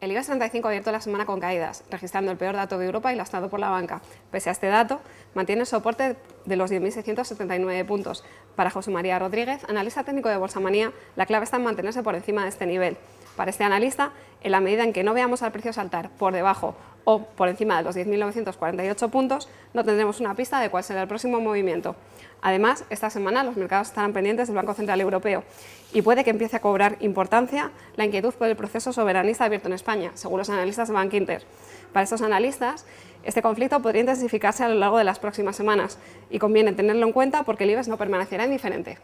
El IBEX 35 ha abierto la semana con caídas, registrando el peor dato de Europa y lastrado por la banca. Pese a este dato, mantiene el soporte de los 10.679 puntos. Para José María Rodríguez, analista técnico de Bolsa Manía, la clave está en mantenerse por encima de este nivel. Para este analista, en la medida en que no veamos al precio saltar por debajo o por encima de los 10.948 puntos, no tendremos una pista de cuál será el próximo movimiento. Además, esta semana los mercados estarán pendientes del Banco Central Europeo y puede que empiece a cobrar importancia la inquietud por el proceso soberanista abierto en España, según los analistas de Bank Inter. Para estos analistas, este conflicto podría intensificarse a lo largo de las próximas semanas y conviene tenerlo en cuenta porque el IBEX no permanecerá indiferente.